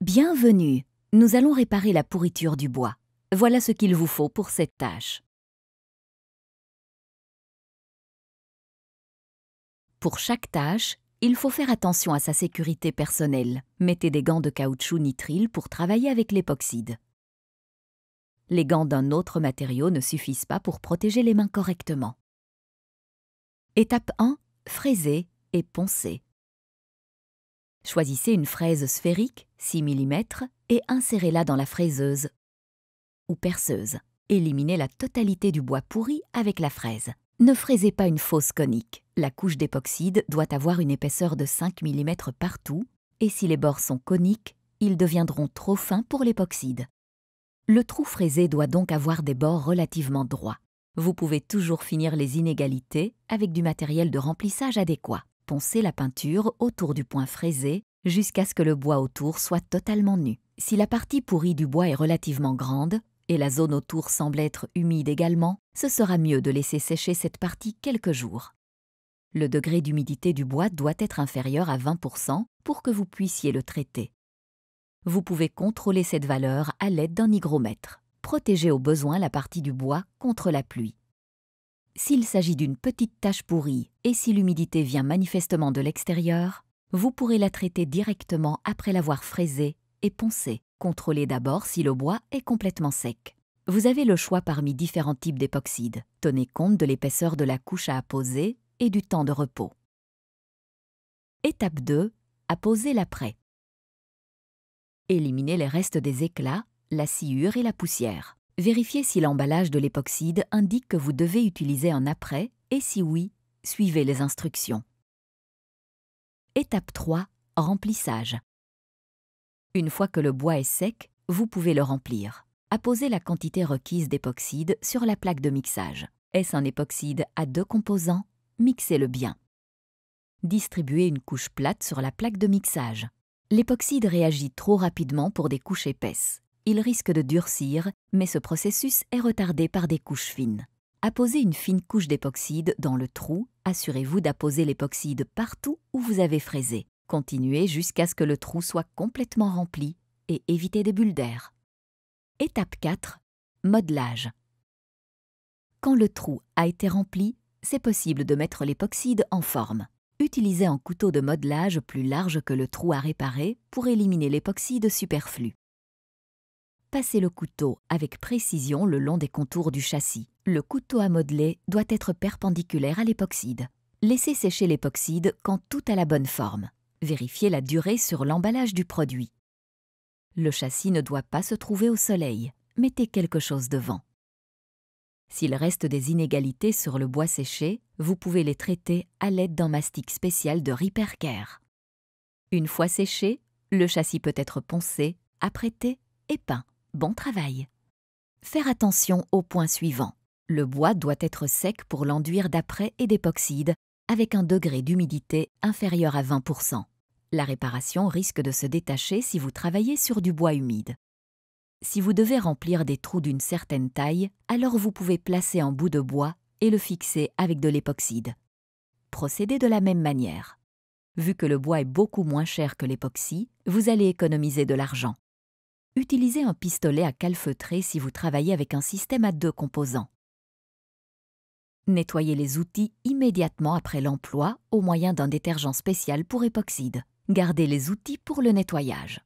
Bienvenue, nous allons réparer la pourriture du bois. Voilà ce qu'il vous faut pour cette tâche. Pour chaque tâche, il faut faire attention à sa sécurité personnelle. Mettez des gants de caoutchouc nitrile pour travailler avec l'époxyde. Les gants d'un autre matériau ne suffisent pas pour protéger les mains correctement. Étape 1. Fraiser et poncer. Choisissez une fraise sphérique, 6 mm, et insérez-la dans la fraiseuse ou perceuse. Éliminez la totalité du bois pourri avec la fraise. Ne fraisez pas une fosse conique. La couche d'époxyde doit avoir une épaisseur de 5 mm partout, et si les bords sont coniques, ils deviendront trop fins pour l'époxyde. Le trou fraisé doit donc avoir des bords relativement droits. Vous pouvez toujours finir les inégalités avec du matériel de remplissage adéquat. Poncez la peinture autour du point fraisé jusqu'à ce que le bois autour soit totalement nu. Si la partie pourrie du bois est relativement grande, et la zone autour semble être humide également, ce sera mieux de laisser sécher cette partie quelques jours. Le degré d'humidité du bois doit être inférieur à 20% pour que vous puissiez le traiter. Vous pouvez contrôler cette valeur à l'aide d'un hygromètre. Protégez au besoin la partie du bois contre la pluie. S'il s'agit d'une petite tache pourrie et si l'humidité vient manifestement de l'extérieur, vous pourrez la traiter directement après l'avoir fraisée et poncée. Contrôlez d'abord si le bois est complètement sec. Vous avez le choix parmi différents types d'époxydes. Tenez compte de l'épaisseur de la couche à apposer et du temps de repos. Étape 2. Apposer l'après. Éliminez les restes des éclats, la sciure et la poussière. Vérifiez si l'emballage de l'époxyde indique que vous devez utiliser un après et si oui, suivez les instructions. Étape 3. Remplissage. Une fois que le bois est sec, vous pouvez le remplir. Apposez la quantité requise d'époxyde sur la plaque de mixage. Est-ce un époxyde à deux composants Mixez-le bien. Distribuez une couche plate sur la plaque de mixage. L'époxyde réagit trop rapidement pour des couches épaisses il risque de durcir, mais ce processus est retardé par des couches fines. Apposez une fine couche d'époxyde dans le trou, assurez-vous d'apposer l'époxyde partout où vous avez fraisé. Continuez jusqu'à ce que le trou soit complètement rempli et évitez des bulles d'air. Étape 4. Modelage. Quand le trou a été rempli, c'est possible de mettre l'époxyde en forme. Utilisez un couteau de modelage plus large que le trou à réparer pour éliminer l'époxyde superflu. Passez le couteau avec précision le long des contours du châssis. Le couteau à modeler doit être perpendiculaire à l'époxyde. Laissez sécher l'époxyde quand tout a la bonne forme. Vérifiez la durée sur l'emballage du produit. Le châssis ne doit pas se trouver au soleil. Mettez quelque chose devant. S'il reste des inégalités sur le bois séché, vous pouvez les traiter à l'aide d'un mastic spécial de Rippercare. Une fois séché, le châssis peut être poncé, apprêté et peint. Bon travail. Faire attention au point suivant. Le bois doit être sec pour l'enduire d'après et d'époxyde, avec un degré d'humidité inférieur à 20%. La réparation risque de se détacher si vous travaillez sur du bois humide. Si vous devez remplir des trous d'une certaine taille, alors vous pouvez placer un bout de bois et le fixer avec de l'époxyde. Procédez de la même manière. Vu que le bois est beaucoup moins cher que l'époxy, vous allez économiser de l'argent utilisez un pistolet à calfeutrer si vous travaillez avec un système à deux composants. Nettoyez les outils immédiatement après l'emploi au moyen d'un détergent spécial pour époxyde. Gardez les outils pour le nettoyage.